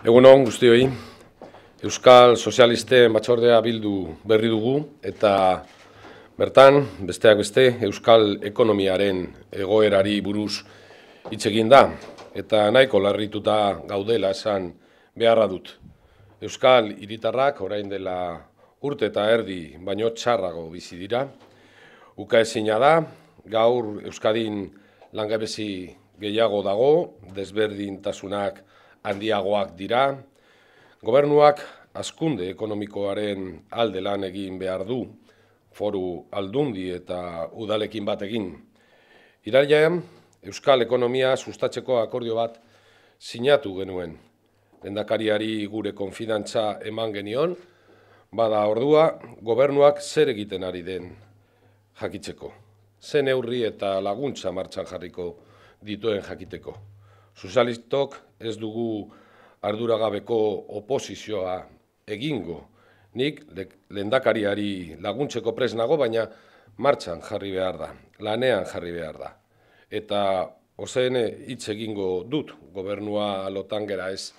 Egun on, guzti hoi. Euskal Sozialisten Batxordea bildu berri dugu eta bertan, besteak beste, Euskal Ekonomiaren egoerari buruz hitz da. Eta nahiko larrituta gaudela esan beharra dut. Euskal hiritarrak orain dela urte eta erdi baino txarrago bizi dira. Uka ezina da, gaur Euskadin langabezi gehiago dago, desberdin tasunak handiagoak dira. Gobernuak askunde ekonomikoaren aldelan egin behar du, foru aldundi eta udalekin batekin. Iraian, Euskal Ekonomia sustatzeko akordio bat sinatu genuen. Lendakariari gure konfidantza eman genion, bada ordua gobernuak zer egiten ari den jakitzeko. Zen eurri eta laguntza martxan jarriko dituen jakiteko. Sozialistok ez dugu arduragabeko oposizioa egingo. Nik lendakariari laguntzeko pres nago, baina martxan jarri behar da, lanean jarri behar da. Eta ozen hitz egingo dut gobernua lotangera ez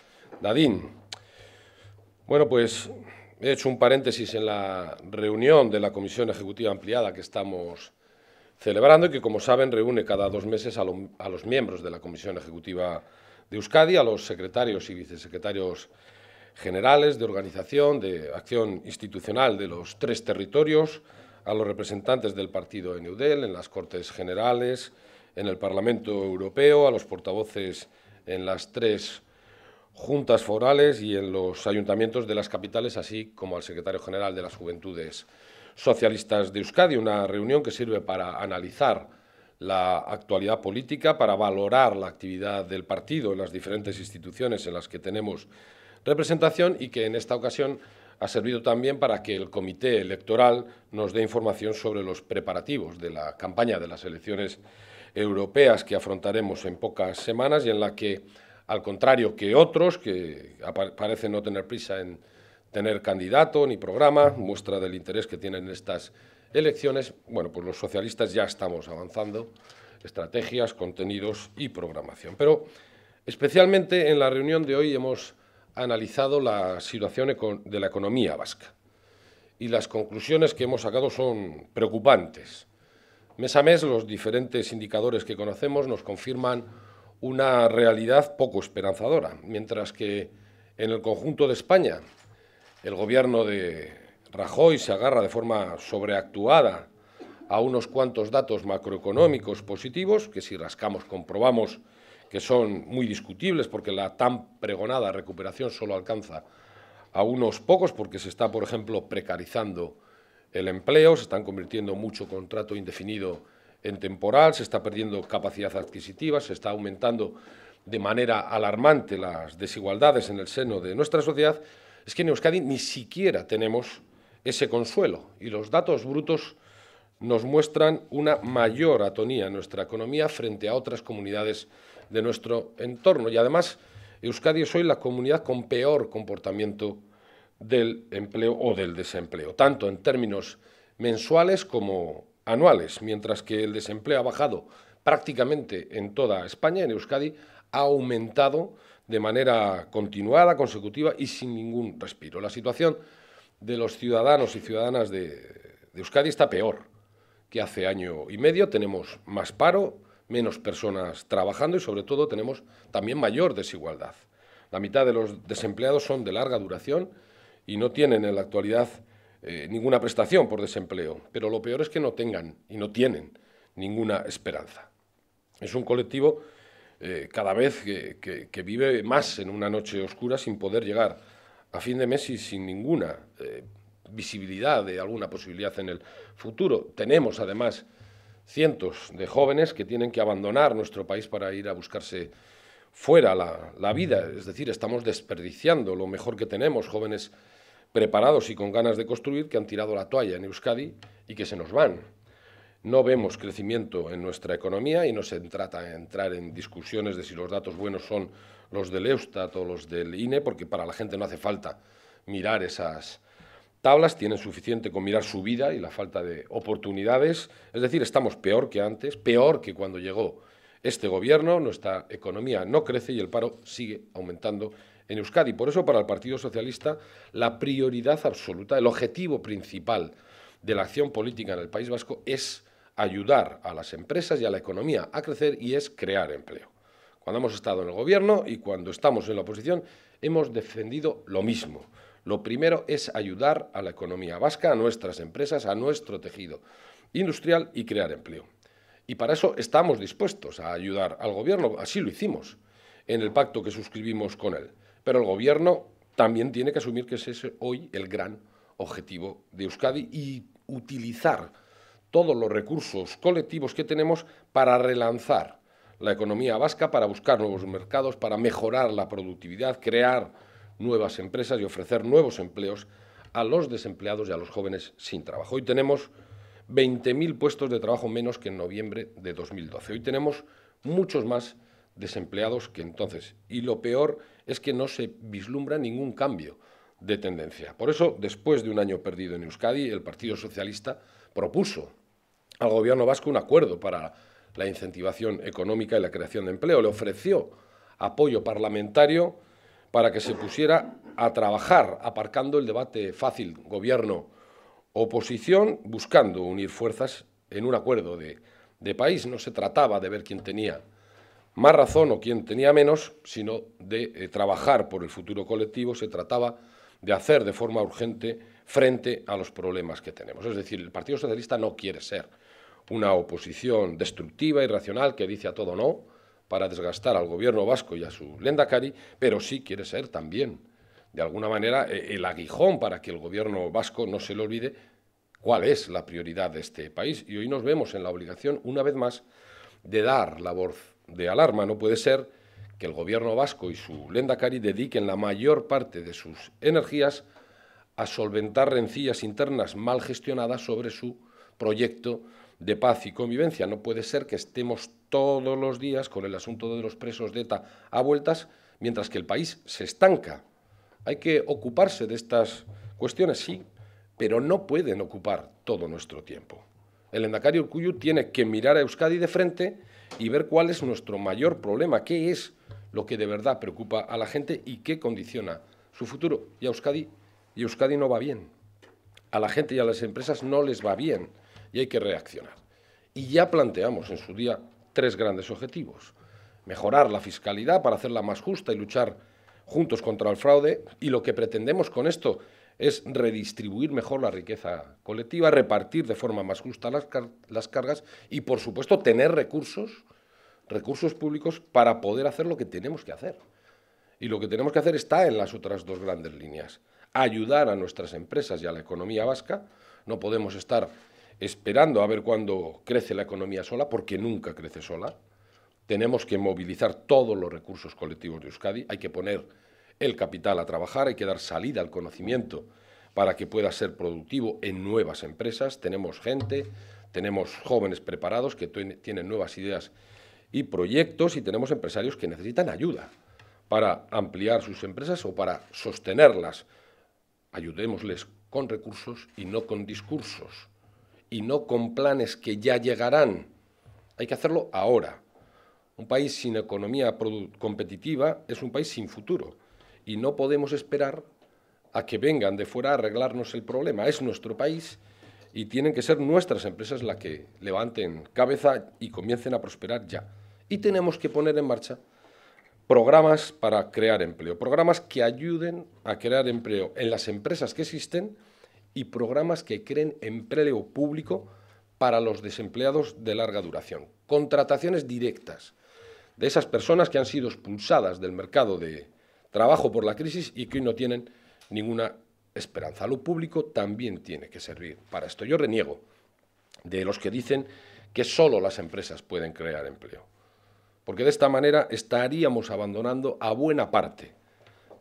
dadin. Bueno, pues he hecho un paréntesis en la reunión de la Comisión Ejecutiva Ampliada que estamos... celebrando que, como saben, reúne cada dos meses a, los miembros de la Comisión Ejecutiva de Euskadi, a los secretarios y vicesecretarios generales de organización, de acción institucional de los tres territorios, a los representantes del partido en Eudel, en las Cortes Generales, en el Parlamento Europeo, a los portavoces en las tres juntas forales y en los ayuntamientos de las capitales, así como al secretario general de las Juventudes socialistas de Euskadi, una reunión que sirve para analizar la actualidad política, para valorar la actividad del partido en las diferentes instituciones en las que tenemos representación y que en esta ocasión ha servido también para que el comité electoral nos dé información sobre los preparativos de la campaña de las elecciones europeas que afrontaremos en pocas semanas y en la que, al contrario que otros, que parecen no tener prisa en tener candidato ni programa, muestra del interés que tienen estas elecciones. Bueno, pues los socialistas ya estamos avanzando, estrategias, contenidos y programación. Pero especialmente en la reunión de hoy hemos analizado la situación de la economía vasca y las conclusiones que hemos sacado son preocupantes. Mes a mes los diferentes indicadores que conocemos nos confirman una realidad poco esperanzadora, mientras que en el conjunto de España el gobierno de Rajoy se agarra de forma sobreactuada a unos cuantos datos macroeconómicos positivos, que si rascamos comprobamos que son muy discutibles porque la tan pregonada recuperación solo alcanza a unos pocos porque se está, por ejemplo, precarizando el empleo, se están convirtiendo mucho contrato indefinido en temporal, se está perdiendo capacidad adquisitiva, se está aumentando de manera alarmante las desigualdades en el seno de nuestra sociedad es que en Euskadi ni siquiera tenemos ese consuelo y los datos brutos nos muestran una mayor atonía en nuestra economía frente a otras comunidades de nuestro entorno. Y además, Euskadi es hoy la comunidad con peor comportamiento del empleo o del desempleo, tanto en términos mensuales como anuales, mientras que el desempleo ha bajado prácticamente en toda España, en Euskadi ha aumentado de manera continuada, consecutiva y sin ningún respiro. La situación de los ciudadanos y ciudadanas de, Euskadi está peor que hace año y medio. Tenemos más paro, menos personas trabajando y sobre todo tenemos también mayor desigualdad. La mitad de los desempleados son de larga duración y no tienen en la actualidad eh, ninguna prestación por desempleo, pero lo peor es que no tengan y no tienen ninguna esperanza. Es un colectivo eh, cada vez que, vive más en una noche oscura sin poder llegar a fin de mes y sin ninguna eh, visibilidad de alguna posibilidad en el futuro. Tenemos además cientos de jóvenes que tienen que abandonar nuestro país para ir a buscarse fuera la vida, es decir, estamos desperdiciando lo mejor que tenemos, jóvenes preparados y con ganas de construir que han tirado la toalla en Euskadi y que se nos van. No vemos crecimiento en nuestra economía y no se trata de entrar en discusiones de si los datos buenos son los del Eustat o los del INE, porque para la gente no hace falta mirar esas tablas, tienen suficiente con mirar su vida y la falta de oportunidades. Es decir, estamos peor que antes, peor que cuando llegó este gobierno, nuestra economía no crece y el paro sigue aumentando en Euskadi. Por eso, para el Partido Socialista, la prioridad absoluta, el objetivo principal de la acción política en el País Vasco es ayudar a las empresas y a la economía a crecer y es crear empleo. Cuando hemos estado en el gobierno y cuando estamos en la oposición, hemos defendido lo mismo. Lo primero es ayudar a la economía vasca, a nuestras empresas, a nuestro tejido industrial y crear empleo. Y para eso estamos dispuestos a ayudar al gobierno, así lo hicimos en el pacto que suscribimos con él. Pero el gobierno también tiene que asumir que ese es hoy el gran objetivo de Euskadi y utilizar todos los recursos colectivos que tenemos para relanzar la economía vasca, para buscar nuevos mercados, para mejorar la productividad, crear nuevas empresas y ofrecer nuevos empleos a los desempleados y a los jóvenes sin trabajo. Hoy tenemos 20.000 puestos de trabajo menos que en noviembre de 2012. Hoy tenemos muchos más desempleados que entonces. Y lo peor es que no se vislumbra ningún cambio de tendencia. Por eso, después de un año perdido en Euskadi, el Partido Socialista propuso al gobierno vasco un acuerdo para la incentivación económica y la creación de empleo. Le ofreció apoyo parlamentario para que se pusiera a trabajar, aparcando el debate fácil gobierno-oposición, buscando unir fuerzas en un acuerdo de, país. No se trataba de ver quién tenía más razón o quién tenía menos, sino de eh, trabajar por el futuro colectivo, se trataba de hacer de forma urgente frente a los problemas que tenemos. Es decir, el Partido Socialista no quiere ser una oposición destructiva, y irracional, que dice a todo no, para desgastar al gobierno vasco y a su cari, pero sí quiere ser también, de alguna manera, e, el aguijón para que el gobierno vasco no se le olvide cuál es la prioridad de este país. Y hoy nos vemos en la obligación, una vez más, de dar la voz de alarma. No puede ser que el gobierno vasco y su cari dediquen la mayor parte de sus energías a solventar rencillas internas mal gestionadas sobre su proyecto de paz y convivencia. No puede ser que estemos todos los días con el asunto de los presos de ETA a vueltas mientras que el país se estanca. Hay que ocuparse de estas cuestiones, sí, pero no pueden ocupar todo nuestro tiempo. El endacario Cuyo tiene que mirar a Euskadi de frente y ver cuál es nuestro mayor problema, qué es lo que de verdad preocupa a la gente y qué condiciona su futuro. Y Euskadi, y Euskadi no va bien. A la gente y a las empresas no les va bien y hay que reaccionar. Y ya planteamos en su día tres grandes objetivos. Mejorar la fiscalidad para hacerla más justa y luchar juntos contra el fraude. Y lo que pretendemos con esto es redistribuir mejor la riqueza colectiva, repartir de forma más justa las, cargas y, por supuesto, tener recursos, recursos públicos para poder hacer lo que tenemos que hacer. Y lo que tenemos que hacer está en las otras dos grandes líneas. Ayudar a nuestras empresas y a la economía vasca. No podemos estar esperando a ver cuándo crece la economía sola, porque nunca crece sola. Tenemos que movilizar todos los recursos colectivos de Euskadi, hay que poner el capital a trabajar, hay que dar salida al conocimiento para que pueda ser productivo en nuevas empresas. Tenemos gente, tenemos jóvenes preparados que tienen nuevas ideas y proyectos y tenemos empresarios que necesitan ayuda para ampliar sus empresas o para sostenerlas. Ayudémosles con recursos y no con discursos y no con planes que ya llegarán. Hay que hacerlo ahora. Un país sin economía competitiva es un país sin futuro y no podemos esperar a que vengan de fuera a arreglarnos el problema. Es nuestro país y tienen que ser nuestras empresas las que levanten cabeza y comiencen a prosperar ya. Y tenemos que poner en marcha programas para crear empleo, programas que ayuden a crear empleo en las empresas que existen y programas que creen empleo público para los desempleados de larga duración. Contrataciones directas de esas personas que han sido expulsadas del mercado de trabajo por la crisis y que hoy no tienen ninguna esperanza. Lo público también tiene que servir para esto. Yo reniego de los que dicen que solo las empresas pueden crear empleo, porque de esta manera estaríamos abandonando a buena parte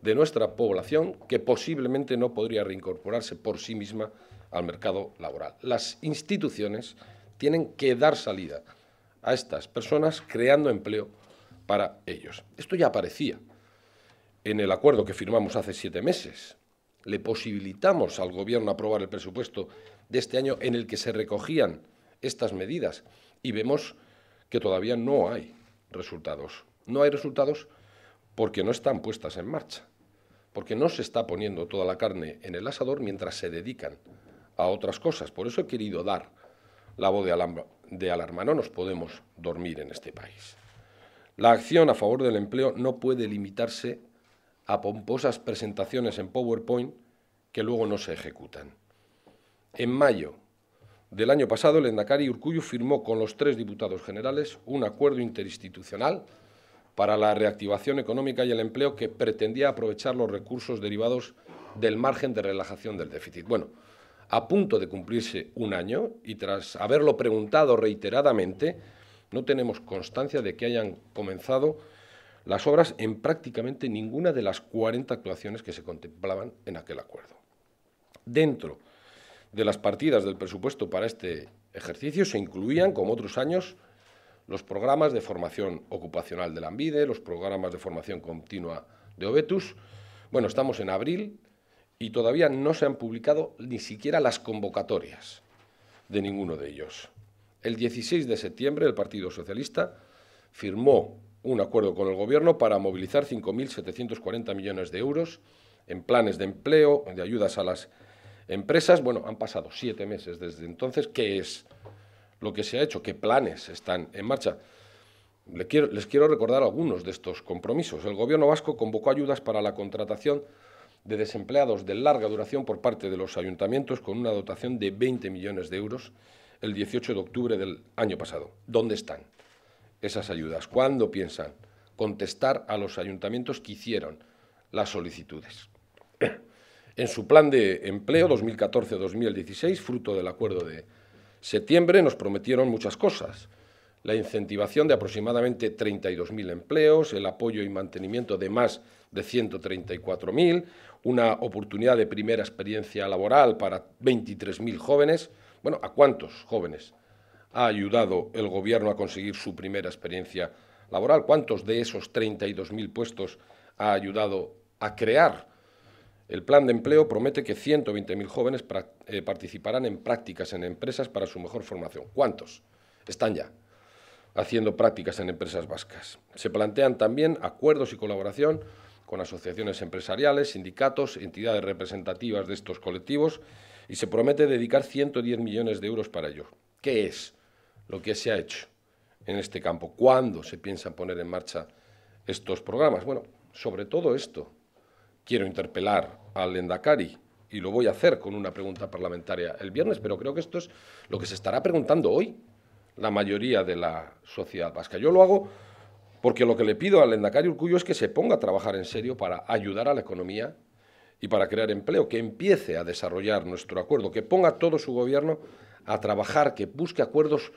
de nuestra población que posiblemente no podría reincorporarse por sí misma al mercado laboral. Las instituciones tienen que dar salida a estas personas creando empleo para ellos. Esto ya aparecía en el acuerdo que firmamos hace siete meses. Le posibilitamos al Gobierno aprobar el presupuesto de este año en el que se recogían estas medidas y vemos que todavía no hay resultados. No hay resultados porque no están puestas en marcha porque no se está poniendo toda la carne en el asador mientras se dedican a otras cosas. Por eso he querido dar la voz de alarma. No nos podemos dormir en este país. La acción a favor del empleo no puede limitarse a pomposas presentaciones en PowerPoint que luego no se ejecutan. En mayo del año pasado, el Endacari Urcuyo firmó con los tres diputados generales un acuerdo interinstitucional para la reactivación económica y el empleo que pretendía aprovechar los recursos derivados del margen de relajación del déficit. Bueno, a punto de cumplirse un año y tras haberlo preguntado reiteradamente, no tenemos constancia de que hayan comenzado las obras en prácticamente ninguna de las 40 actuaciones que se contemplaban en aquel acuerdo. Dentro de las partidas del presupuesto para este ejercicio se incluían, como otros años, los programas de formación ocupacional de la AMBIDE, los programas de formación continua de Obetus. Bueno, estamos en abril y todavía no se han publicado ni siquiera las convocatorias de ninguno de ellos. El 16 de septiembre el Partido Socialista firmó un acuerdo con el Gobierno para movilizar 5.740 millones de euros en planes de empleo, de ayudas a las empresas. Bueno, han pasado siete meses desde entonces. ¿Qué es lo que se ha hecho, qué planes están en marcha. Les quiero, recordar algunos de estos compromisos. El Gobierno vasco convocó ayudas para la contratación de desempleados de larga duración por parte de los ayuntamientos con una dotación de 20 millones de euros el 18 de octubre del año pasado. ¿Dónde están esas ayudas? ¿Cuándo piensan contestar a los ayuntamientos que hicieron las solicitudes? En su plan de empleo 2014-2016, fruto del acuerdo de Septiembre nos prometieron muchas cosas. La incentivación de aproximadamente 32.000 empleos, el apoyo y mantenimiento de más de 134.000, una oportunidad de primera experiencia laboral para 23.000 jóvenes. Bueno, ¿a cuántos jóvenes ha ayudado el Gobierno a conseguir su primera experiencia laboral? ¿Cuántos de esos 32.000 puestos ha ayudado a crear? El plan de empleo promete que 120.000 jóvenes eh, participarán en prácticas en empresas para su mejor formación. ¿Cuántos? Están ya haciendo prácticas en empresas vascas. Se plantean también acuerdos y colaboración con asociaciones empresariales, sindicatos, entidades representativas de estos colectivos y se promete dedicar 110 millones de euros para ello. ¿Qué es lo que se ha hecho en este campo? ¿Cuándo se piensan poner en marcha estos programas? Bueno, sobre todo esto, quiero interpelar al Endacari y lo voy a hacer con una pregunta parlamentaria el viernes, pero creo que esto es lo que se estará preguntando hoy la mayoría de la sociedad vasca. Yo lo hago porque lo que le pido al Endacari Urcuyo es que se ponga a trabajar en serio para ayudar a la economía y para crear empleo, que empiece a desarrollar nuestro acuerdo, que ponga todo su gobierno a trabajar, que busque acuerdos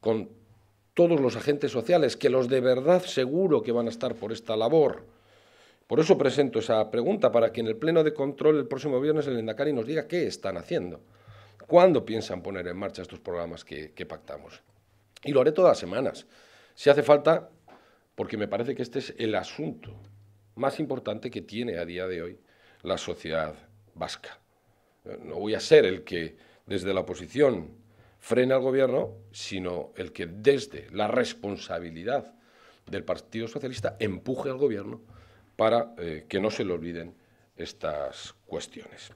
con todos los agentes sociales, que los de verdad seguro que van a estar por esta labor por eso presento esa pregunta para que en el pleno de control el próximo viernes el Endacari nos diga qué están haciendo, cuándo piensan poner en marcha estos programas que, pactamos. Y lo haré todas las semanas, si hace falta, porque me parece que este es el asunto más importante que tiene a día de hoy la sociedad vasca. Eh, no voy a ser el que desde la oposición frene al gobierno, sino el que desde la responsabilidad del Partido Socialista empuje al gobierno para eh, que no se le olviden estas cuestiones.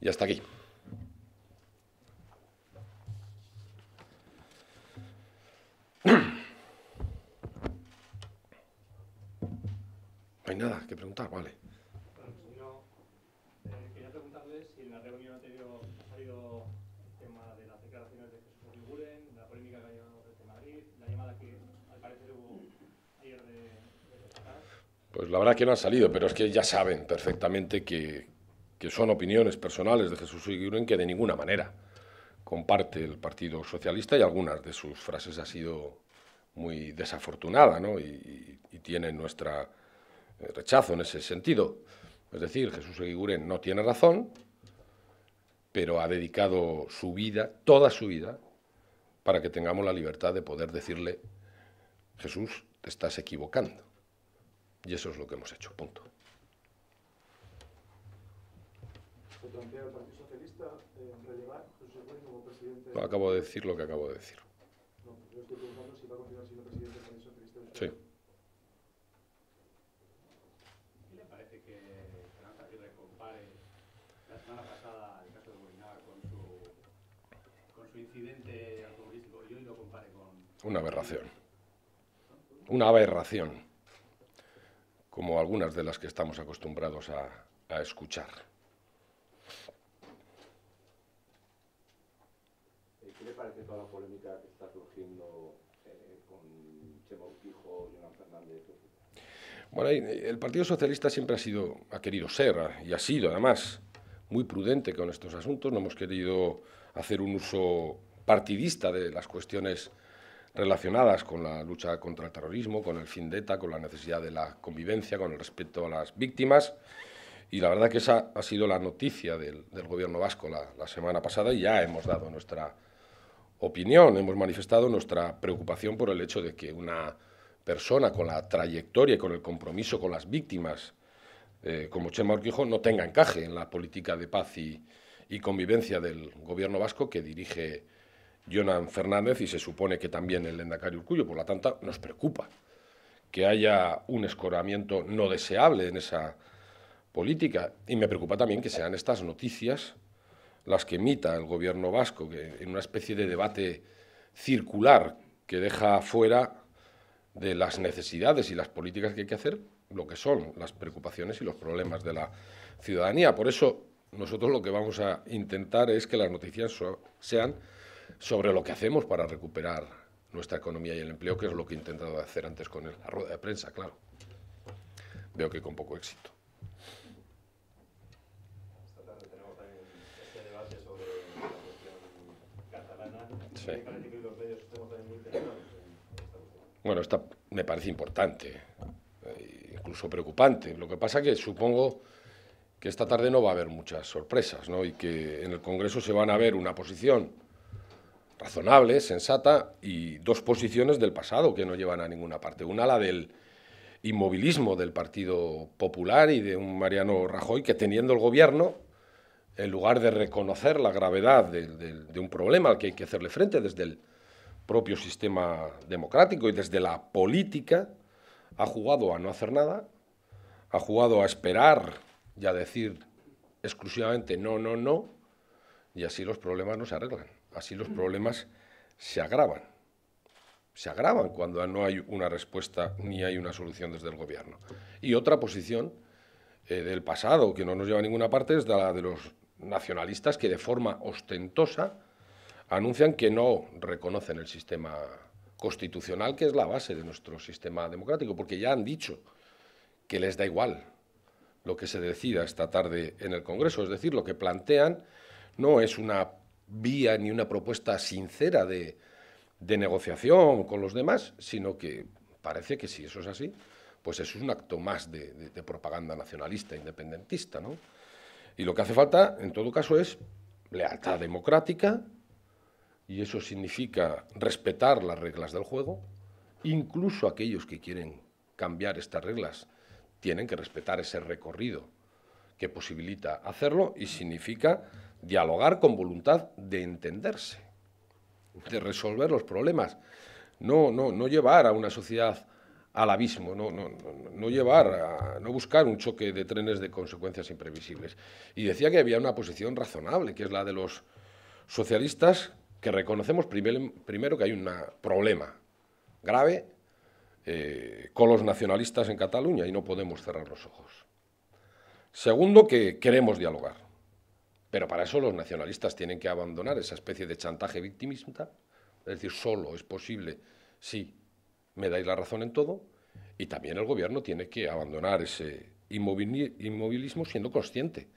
Y hasta aquí. No hay nada que preguntar, vale. Bueno, pues eh, quería preguntarle si en la reunión Pues la verdad que no han salido, pero es que ya saben perfectamente que, son opiniones personales de Jesús Eguiguren que de ninguna manera comparte el Partido Socialista y algunas de sus frases ha sido muy desafortunada y, tienen nuestro eh, rechazo en ese sentido. Es decir, Jesús Eguiguren no tiene razón, pero ha dedicado su vida, toda su vida, para que tengamos la libertad de poder decirle, Jesús, te estás equivocando. Y eso es lo que hemos hecho, punto. ¿Se plantea el Socialista eh, relevar José Luis como presidente? No, acabo de decir lo que acabo de decir. No, yo estoy preguntando si va a continuar siendo presidente del Partido Socialista. Sí. ¿Qué le parece que Esperanza Aguirre compare la semana pasada el caso de Bolívar con su, con su incidente automovilístico y hoy lo compare con... Una aberración. Una aberración como algunas de las que estamos acostumbrados a, escuchar. Eh, ¿Qué le parece toda la polémica que está surgiendo eh, eh, con Chema Urquijo, Fernández? Bueno, el Partido Socialista siempre ha sido, ha querido ser, y ha sido además, muy prudente con estos asuntos. No hemos querido hacer un uso partidista de las cuestiones relacionadas con la lucha contra el terrorismo, con el fin de ETA, con la necesidad de la convivencia, con el respeto a las víctimas. Y la verdad que esa ha sido la noticia del, gobierno vasco la, semana pasada y ya hemos dado nuestra opinión, hemos manifestado nuestra preocupación por el hecho de que una persona con la trayectoria y con el compromiso con las víctimas, eh, como Chema Urquijo, no tenga encaje en la política de paz y convivencia del gobierno vasco que dirige Jonan Fernández y se supone que también el Endacari Urcullo. Por la tanta, nos preocupa que haya un escoramiento no deseable en esa política. Y me preocupa también que sean estas noticias las que emita el gobierno vasco, que en una especie de debate circular que deja fuera de las necesidades y las políticas que hay que hacer lo que son las preocupaciones y los problemas de la ciudadanía. Por eso nosotros lo que vamos a intentar es que las noticias sean sobre lo que hacemos para recuperar nuestra economía y el empleo, que es lo que he intentado hacer antes con la rueda de prensa, claro. Veo que con poco éxito. Esta tarde tenemos también este debate sobre la cuestión catalana. Bueno, esta me parece importante, eh, incluso preocupante. Lo que pasa que supongo que esta tarde no va a haber muchas sorpresas, ¿no? Y que en el Congreso se van a ver una posición razonable, sensata, y dos posiciones del pasado que no llevan a ninguna parte. Una, la del inmovilismo del Partido Popular y de un Mariano Rajoy que teniendo el gobierno, en lugar de reconocer la gravedad de, un problema al que hay que hacerle frente desde el propio sistema democrático y desde la política, ha jugado a no hacer nada, ha jugado a esperar y a decir exclusivamente no, no, no, y así los problemas no se arreglan. Así los problemas se agravan. Se agravan cuando no hay una respuesta ni hay una solución desde el gobierno. Y otra posición eh, del pasado que no nos lleva a ninguna parte es la de los nacionalistas que de forma ostentosa anuncian que no reconocen el sistema constitucional, que es la base de nuestro sistema democrático, porque ya han dicho que les da igual lo que se decida esta tarde en el Congreso. Es decir, lo que plantean no es una vía ni una propuesta sincera de, negociación con los demás, sino que parece que si eso es así, pues eso es un acto más de, propaganda nacionalista, independentista. Y lo que hace falta, en todo caso, es lealtad democrática, y eso significa respetar las reglas del juego, incluso aquellos que quieren cambiar estas reglas tienen que respetar ese recorrido que posibilita hacerlo y significa dialogar con voluntad de entenderse, de resolver los problemas. No, no, no llevar a una sociedad al abismo, no, no, llevar, a, no buscar un choque de trenes de consecuencias imprevisibles. Y decía que había una posición razonable, que es la de los socialistas, que reconocemos primero que hay un problema grave eh, con los nacionalistas en Cataluña y no podemos cerrar los ojos. Segundo, que queremos dialogar. Pero para eso los nacionalistas tienen que abandonar esa especie de chantaje victimista, es decir, solo es posible si me dais la razón en todo, y también el gobierno tiene que abandonar ese inmovilismo siendo consciente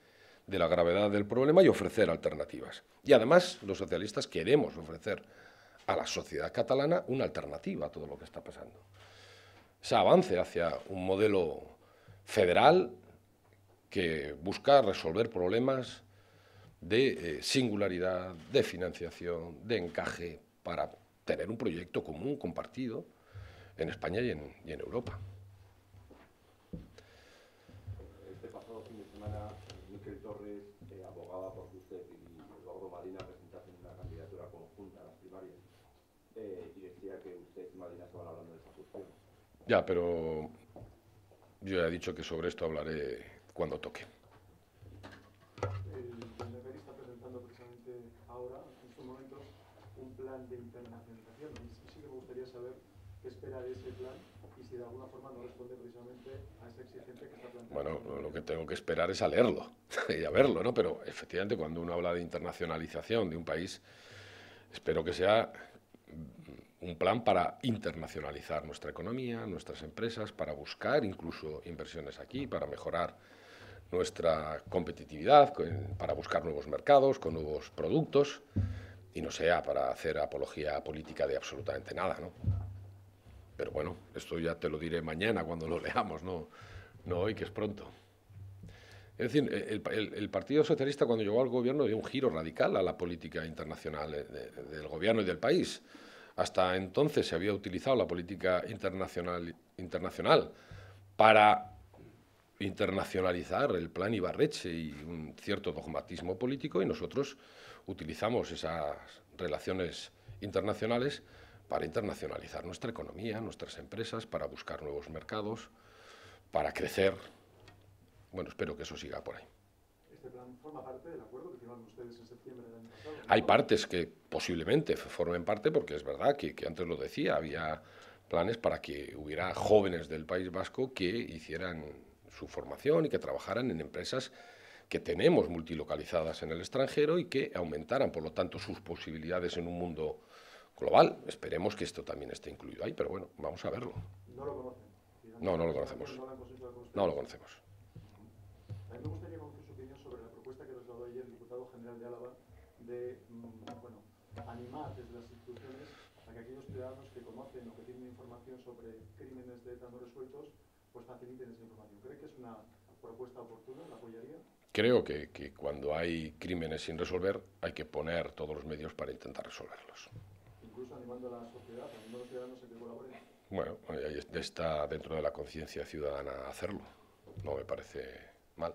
de la gravedad del problema y ofrecer alternativas. Y además los socialistas queremos ofrecer a la sociedad catalana una alternativa a todo lo que está pasando. Ese avance hacia un modelo federal que busca resolver problemas de eh, singularidad, de financiación, de encaje para tener un proyecto común, compartido, en España y en, y en Europa. Este pasado fin de semana, Miquel Torres eh, abogaba por usted y Eduardo Madina presentasen una candidatura conjunta a las primarias eh, y decía que usted y Madina estaban hablando de esa cuestión. Ya, pero yo ya he dicho que sobre esto hablaré cuando toque. Bueno, lo que tengo que esperar es a leerlo y a verlo, ¿no? Pero efectivamente, cuando uno habla de internacionalización de un país, espero que sea un plan para internacionalizar nuestra economía, nuestras empresas, para buscar incluso inversiones aquí, para mejorar nuestra competitividad, para buscar nuevos mercados, con nuevos productos, y no sea para hacer apología política de absolutamente nada, ¿no? Pero bueno, esto ya te lo diré mañana cuando lo leamos, no, hoy, que es pronto. Es decir, el, Partido Socialista cuando llegó al gobierno dio un giro radical a la política internacional eh, del gobierno y del país. Hasta entonces se había utilizado la política internacional, internacional para internacionalizar el plan Ibarreche y un cierto dogmatismo político y nosotros utilizamos esas relaciones internacionales para internacionalizar nuestra economía, nuestras empresas, para buscar nuevos mercados, para crecer. Bueno, espero que eso siga por ahí. ¿Este plan forma parte del acuerdo que firmaron ustedes en septiembre del año pasado? Hay partes que posiblemente formen parte, porque es verdad que, que antes lo decía, había planes para que hubiera jóvenes del País Vasco que hicieran su formación y que trabajaran en empresas que tenemos multilocalizadas en el extranjero y que aumentaran, por lo tanto, sus posibilidades en un mundo global. Esperemos que esto también esté incluido ahí, pero bueno, vamos a verlo. No lo conocen. No, no lo conocemos. No lo conocemos. A mí me gustaría conocer su opinión sobre la propuesta que ha nos dado ayer el diputado general de Álava de mm, bueno, animar desde las instituciones a que aquellos ciudadanos que conocen o que tienen información sobre crímenes de ETA no resueltos, pues faciliten esa información. ¿Cree que es una propuesta oportuna? ¿La apoyaría? Creo que cuando hay crímenes sin resolver hay que poner todos los medios para intentar resolverlos incluso animando a la sociedad, animando a los ciudadanos a que colaboren. Bueno, ya está dentro de la conciencia ciudadana hacerlo. No me parece mal.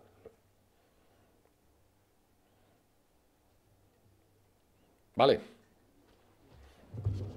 Vale.